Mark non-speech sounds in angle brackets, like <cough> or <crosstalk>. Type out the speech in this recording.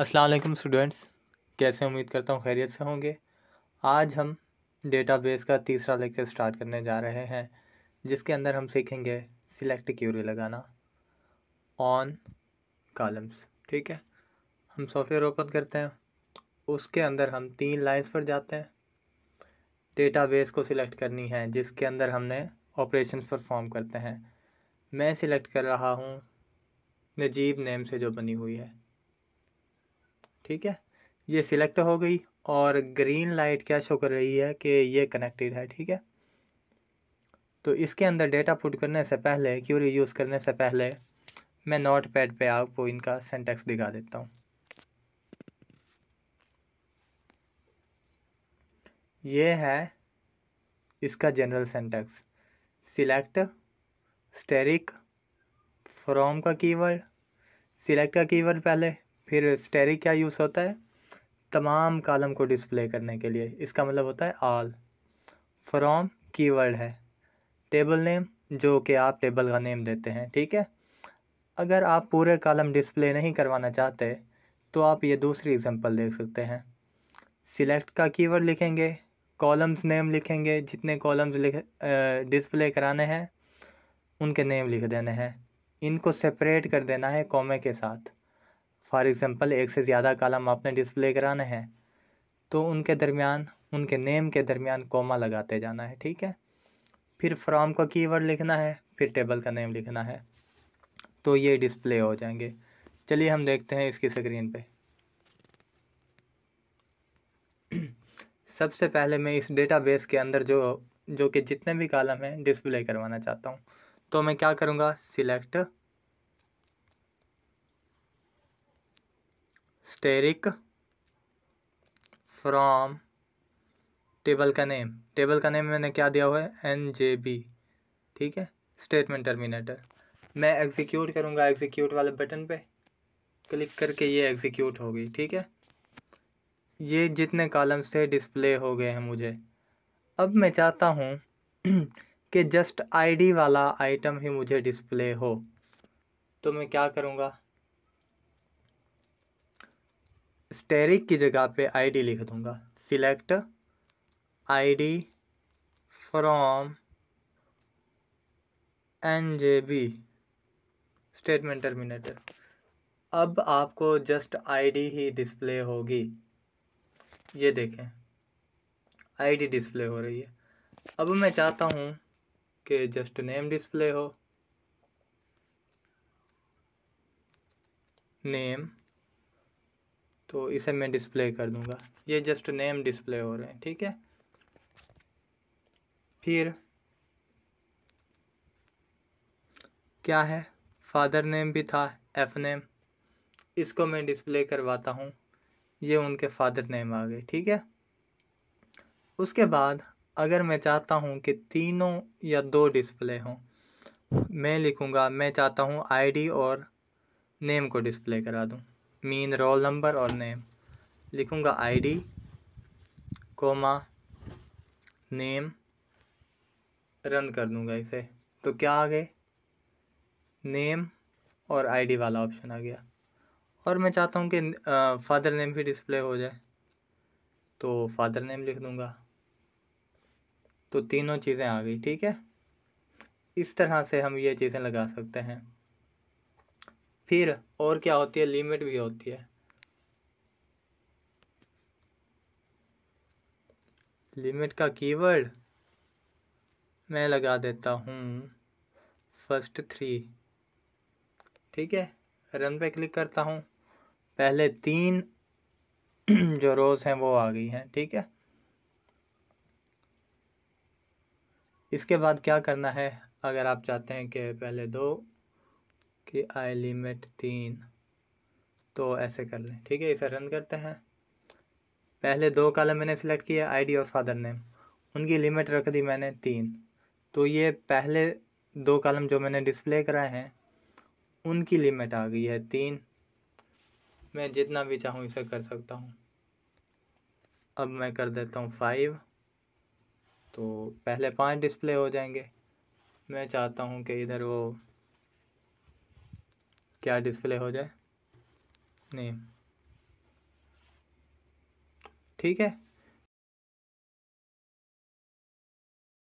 अस्सलाम वालेकुम स्टूडेंट्स कैसे उम्मीद करता हूँ खैरियत से होंगे आज हम डेटाबेस का तीसरा लेक्चर स्टार्ट करने जा रहे हैं जिसके अंदर हम सीखेंगे सिलेक्ट क्यूरी लगाना ऑन कॉलम्स ठीक है हम सॉफ्टवेयर ओपन करते हैं उसके अंदर हम तीन लाइंस पर जाते हैं डेटाबेस को सिलेक्ट करनी है जिसके अंदर हमने ऑपरेशन परफॉर्म करते हैं मैं सिलेक्ट कर रहा हूँ नजीब नेम से जो बनी हुई है ठीक है ये सिलेक्ट हो गई और ग्रीन लाइट क्या शो कर रही है कि ये कनेक्टेड है ठीक है तो इसके अंदर डेटा पुट करने से पहले क्यूरी यूज़ करने से पहले मैं नोट पैड पर आपको इनका सेंटेक्स दिखा देता हूँ ये है इसका general syntax select asterisk from का कीवर्ड सिलेक्ट का कीवर्ड पहले फिर स्टेरिक क्या यूज़ होता है तमाम कॉलम को डिस्प्ले करने के लिए इसका मतलब होता है आल फ्रॉम कीवर्ड है टेबल नेम जो कि आप टेबल का नेम देते हैं ठीक है अगर आप पूरे कॉलम डिस्प्ले नहीं करवाना चाहते तो आप ये दूसरी एग्जांपल देख सकते हैं सिलेक्ट का कीवर्ड लिखेंगे कॉलम्स नेम लिखेंगे जितने कॉलम्स लिख डिस्प्ले कराने हैं उनके नेम लिख देने हैं इनको सेपरेट कर देना है कॉमे के साथ फॉर एग्ज़ाम्पल एक से ज़्यादा कालम आपने डिस्प्ले कराना है तो उनके दरमियान उनके नेम के दरमियान कोमा लगाते जाना है ठीक है फिर फ्राम का कीवर्ड लिखना है फिर टेबल का नेम लिखना है तो ये डिस्प्ले हो जाएंगे चलिए हम देखते हैं इसकी स्क्रीन पे सबसे पहले मैं इस डेटाबेस के अंदर जो जो कि जितने भी कालम हैं डिस्प्ले करवाना चाहता हूँ तो मैं क्या करूँगा सिलेक्ट स्टेरिक फ्रॉम टेबल का नेम टेबल का नेम मैंने क्या दिया हुआ है एन जे बी ठीक है स्टेटमेंट टर्मिनेटर मैं एग्जीक्यूट करूँगा एग्जीक्यूट वाले बटन पे क्लिक करके ये एग्जीक्यूट हो गई ठीक है ये जितने कॉलम्स थे डिस्प्ले हो गए हैं मुझे अब मैं चाहता हूँ <clears throat> कि जस्ट आईडी वाला आइटम ही मुझे डिस्प्ले हो तो मैं क्या करूँगा स्टेरिक की जगह पे आईडी लिख दूंगा select ID from N J B statement terminator अब आपको जस्ट आईडी ही डिस्प्ले होगी ये देखें आईडी डिस्प्ले हो रही है अब मैं चाहता हूँ कि जस्ट नेम डिस्प्ले हो नेम तो इसे मैं डिस्प्ले कर दूंगा ये जस्ट नेम डिस्प्ले हो रहे हैं ठीक है फिर क्या है फादर नेम भी था एफ नेम इसको मैं डिस्प्ले करवाता हूँ ये उनके फादर नेम आ गए ठीक है उसके बाद अगर मैं चाहता हूँ कि तीनों या दो डिस्प्ले हों मैं लिखूँगा मैं चाहता हूँ आईडी और नेम को डिस्प्ले करा दूँ मीन रोल नंबर और नेम लिखूँगा आईडी कोमा नेम रन कर दूँगा इसे तो क्या आ गए नेम और आईडी वाला ऑप्शन आ गया और मैं चाहता हूँ कि फादर नेम भी डिस्प्ले हो जाए तो फादर नेम लिख दूँगा तो तीनों चीज़ें आ गई ठीक है इस तरह से हम ये चीज़ें लगा सकते हैं फिर और क्या होती है लिमिट भी होती है लिमिट का कीवर्ड मैं लगा देता हूँ फर्स्ट थ्री ठीक है रन पे क्लिक करता हूँ पहले तीन <clears throat> जो रोज़ हैं वो आ गई हैं ठीक है इसके बाद क्या करना है अगर आप चाहते हैं कि पहले दो कि आई लिमिट तीन तो ऐसे कर लें ठीक है इसे रन करते हैं पहले दो कॉलम मैंने सेलेक्ट किया आईडी और फादर नेम उनकी लिमिट रख दी मैंने तीन तो ये पहले दो कॉलम जो मैंने डिस्प्ले कराए हैं उनकी लिमिट आ गई है तीन मैं जितना भी चाहूँ इसे कर सकता हूँ अब मैं कर देता हूँ फाइव तो पहले पांच डिस्प्ले हो जाएंगे मैं चाहता हूँ कि इधर वो क्या डिस्प्ले हो जाए नेम ठीक है